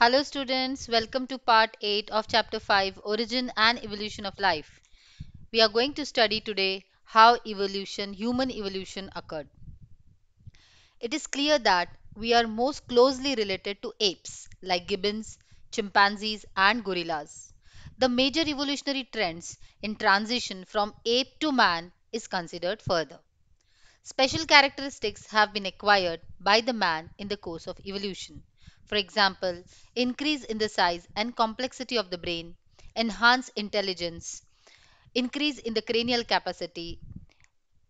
Hello students, welcome to part 8 of chapter 5 Origin and Evolution of Life. We are going to study today how evolution, human evolution occurred. It is clear that we are most closely related to apes like gibbons, chimpanzees and gorillas. The major evolutionary trends in transition from ape to man is considered further. Special characteristics have been acquired by the man in the course of evolution for example, increase in the size and complexity of the brain, enhance intelligence, increase in the cranial capacity,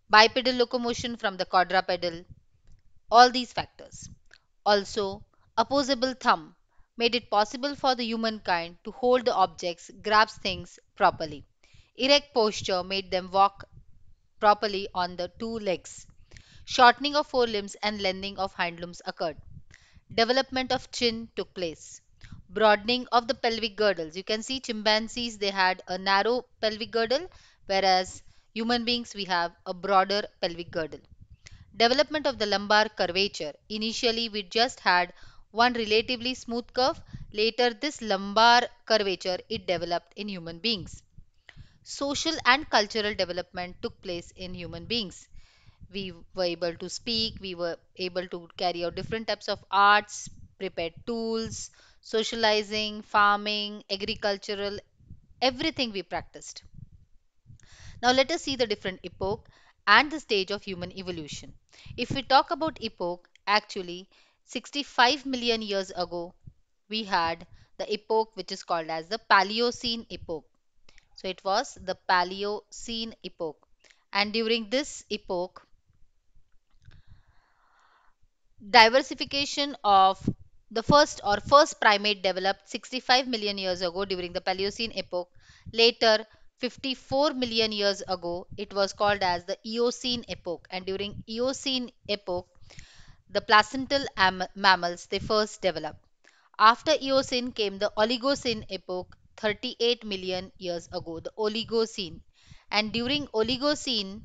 bipedal locomotion from the quadrupedal, all these factors. Also, opposable thumb made it possible for the humankind to hold the objects, grasp things properly. Erect posture made them walk properly on the two legs. Shortening of forelimbs and lengthening of hindlimbs occurred development of chin took place broadening of the pelvic girdles you can see chimpanzees they had a narrow pelvic girdle whereas human beings we have a broader pelvic girdle development of the lumbar curvature initially we just had one relatively smooth curve later this lumbar curvature it developed in human beings social and cultural development took place in human beings we were able to speak we were able to carry out different types of arts prepared tools socializing farming agricultural everything we practiced now let us see the different epoch and the stage of human evolution if we talk about epoch actually 65 million years ago we had the epoch which is called as the paleocene epoch so it was the paleocene epoch and during this epoch diversification of the first or first primate developed 65 million years ago during the Paleocene epoch. Later, 54 million years ago, it was called as the Eocene epoch. And during Eocene epoch, the placental mammals they first developed. After Eocene came the Oligocene epoch 38 million years ago, the Oligocene. And during Oligocene,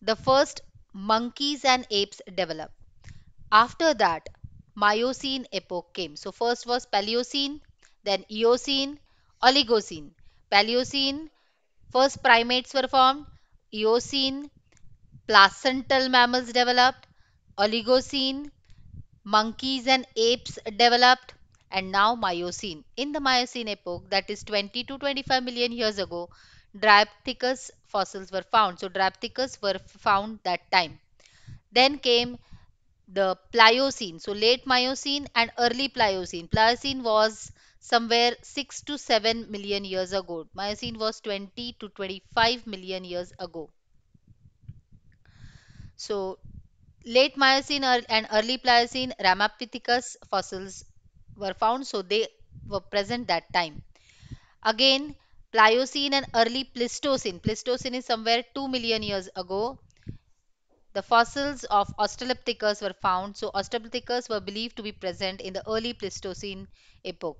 the first monkeys and apes develop. After that, Miocene epoch came. So first was Paleocene, then Eocene, Oligocene. Paleocene, first primates were formed. Eocene, placental mammals developed. Oligocene, monkeys and apes developed. And now Miocene. In the Miocene epoch, that is 20 to 25 million years ago, Dryopithecus fossils were found. So Dryopithecus were found that time. Then came the Pliocene. So late Miocene and early Pliocene. Pliocene was somewhere 6 to 7 million years ago. Miocene was 20 to 25 million years ago. So late Miocene and early Pliocene Ramapithecus fossils were found. So they were present that time. Again, Pliocene and early Pleistocene. Pleistocene is somewhere 2 million years ago. The fossils of Australopithecus were found. So Australopithecus were believed to be present in the early Pleistocene epoch.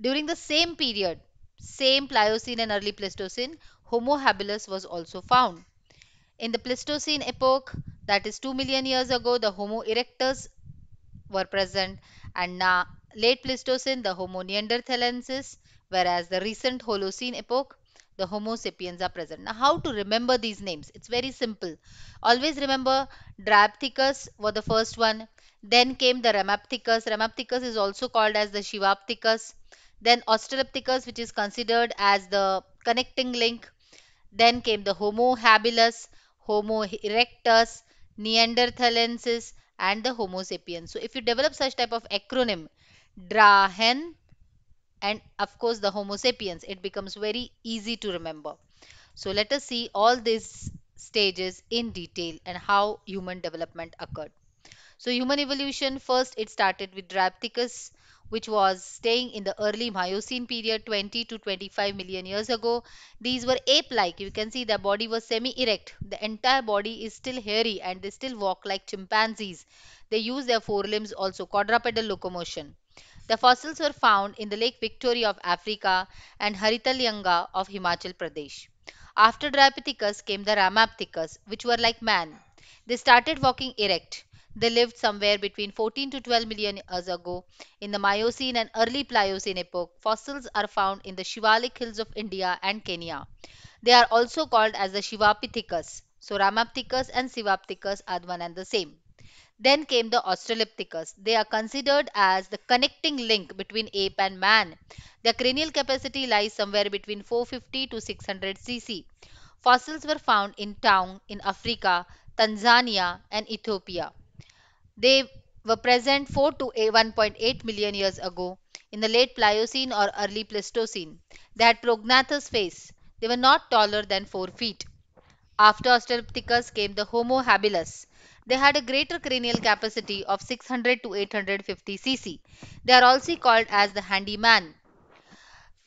During the same period, same Pliocene and early Pleistocene, Homo habilis was also found. In the Pleistocene epoch, that is 2 million years ago, the Homo erectus were present and now late Pleistocene, the Homo neanderthalensis whereas the recent Holocene epoch, the Homo sapiens are present. Now, how to remember these names? It's very simple. Always remember Dryapithecus were the first one. Then came the Ramapithecus. Ramapithecus is also called as the Shivapithecus. Then Australopithecus, which is considered as the connecting link. Then came the Homo habilis, Homo erectus, Neanderthalensis, and the Homo sapiens. So if you develop such type of acronym, DRAHEN, and of course the Homo sapiens. It becomes very easy to remember. So let us see all these stages in detail and how human development occurred. So human evolution first it started with Dryopithecus, which was staying in the early Miocene period 20 to 25 million years ago. These were ape-like. You can see their body was semi-erect. The entire body is still hairy and they still walk like chimpanzees. They use their forelimbs also quadrupedal locomotion. The fossils were found in the Lake Victoria of Africa and Haritalyanga of Himachal Pradesh. After Dryopithecus came the Ramapithecus, which were like man. They started walking erect. They lived somewhere between 14 to 12 million years ago. In the Miocene and early Pliocene epoch, fossils are found in the Shivalik hills of India and Kenya. They are also called as the Shivapithecus. So Ramapithecus and Sivapithecus are one and the same. Then came the Australopithecus. They are considered as the connecting link between ape and man. Their cranial capacity lies somewhere between 450 to 600 cc. Fossils were found in Town in Africa, Tanzania and Ethiopia. They were present 4 to 1.8 million years ago in the late Pliocene or early Pleistocene. They had prognathous face. They were not taller than 4 feet. After Australopithecus came the Homo habilis. They had a greater cranial capacity of 600 to 850 cc. They are also called as the handyman.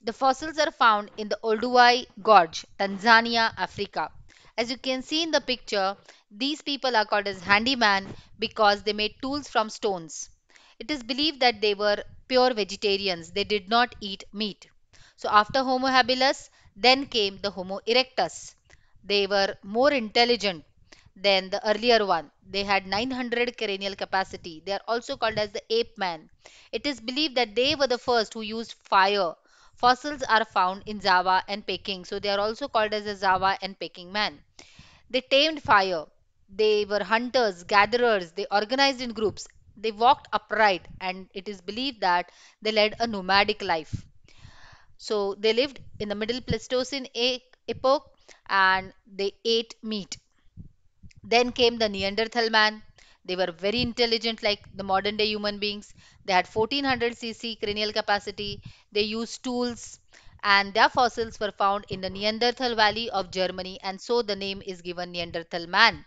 The fossils are found in the Olduvai Gorge, Tanzania, Africa. As you can see in the picture, these people are called as handyman because they made tools from stones. It is believed that they were pure vegetarians. They did not eat meat. So after Homo habilis, then came the Homo erectus. They were more intelligent than the earlier one. They had 900 cranial capacity. They are also called as the ape man. It is believed that they were the first who used fire. Fossils are found in Java and Peking, so they are also called as the Java and Peking man. They tamed fire. They were hunters, gatherers, they organized in groups. They walked upright, and it is believed that they led a nomadic life. So they lived in the middle Pleistocene epoch and they ate meat. Then came the Neanderthal man. They were very intelligent, like the modern day human beings. They had 1400 cc cranial capacity. They used tools, and their fossils were found in the Neanderthal Valley of Germany, and so the name is given Neanderthal man.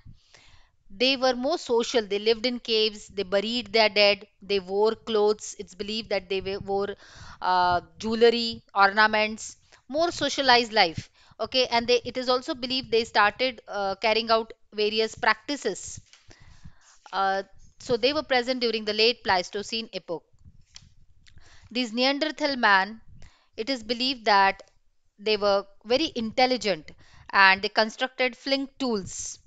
They were more social. They lived in caves. They buried their dead. They wore clothes. It's believed that they wore uh, jewelry, ornaments, more socialized life okay and they it is also believed they started uh, carrying out various practices. Uh, so they were present during the late Pleistocene epoch. These Neanderthal man, it is believed that they were very intelligent and they constructed flint tools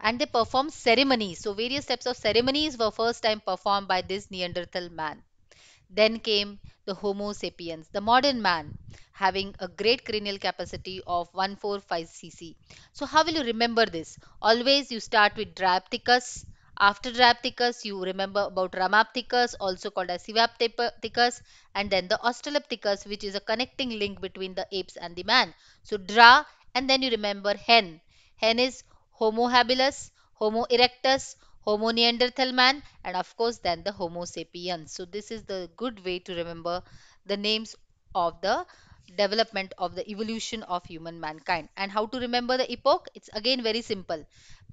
and they performed ceremonies. So various types of ceremonies were first time performed by this Neanderthal man. Then came the Homo sapiens, the modern man, having a great cranial capacity of 145 cc. So, how will you remember this? Always you start with Dryapticus. After Dryapticus, you remember about Ramapithecus, also called as Sivapithecus, and then the Australopithecus, which is a connecting link between the apes and the man. So, Dra, and then you remember Hen. Hen is Homo habilis, Homo erectus, Homo Neanderthal man and of course then the Homo sapiens. So this is the good way to remember the names of the development of the evolution of human mankind and how to remember the epoch it's again very simple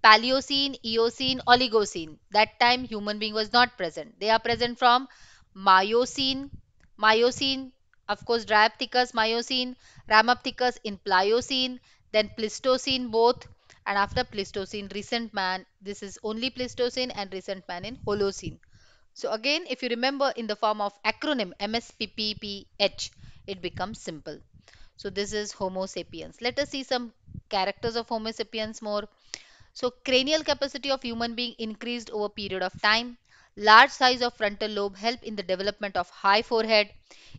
paleocene eocene oligocene that time human being was not present they are present from miocene miocene of course diapticus miocene ramapithecus in pliocene then pleistocene both and after Pleistocene recent man this is only Pleistocene and recent man in Holocene. So again if you remember in the form of acronym MSPPPH it becomes simple. So this is Homo sapiens. Let us see some characters of Homo sapiens more. So cranial capacity of human being increased over period of time. Large size of frontal lobe help in the development of high forehead.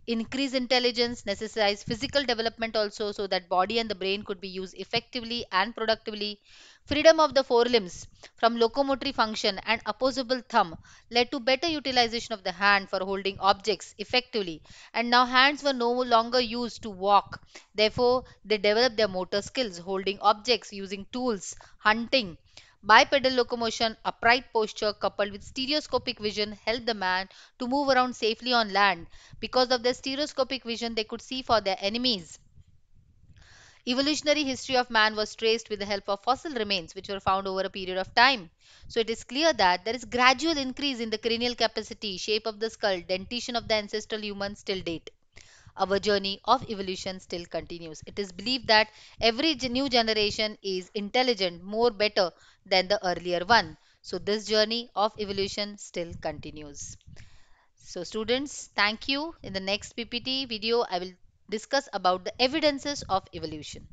Increase intelligence necessitates physical development also so that body and the brain could be used effectively and productively. Freedom of the forelimbs from locomotory function and opposable thumb led to better utilization of the hand for holding objects effectively. And now hands were no longer used to walk. Therefore, they developed their motor skills, holding objects, using tools, hunting Bipedal locomotion, upright posture coupled with stereoscopic vision helped the man to move around safely on land. Because of their stereoscopic vision, they could see for their enemies. Evolutionary history of man was traced with the help of fossil remains which were found over a period of time. So it is clear that there is gradual increase in the cranial capacity, shape of the skull, dentition of the ancestral humans till date our journey of evolution still continues. It is believed that every new generation is intelligent, more better than the earlier one. So, this journey of evolution still continues. So, students, thank you. In the next PPT video, I will discuss about the evidences of evolution.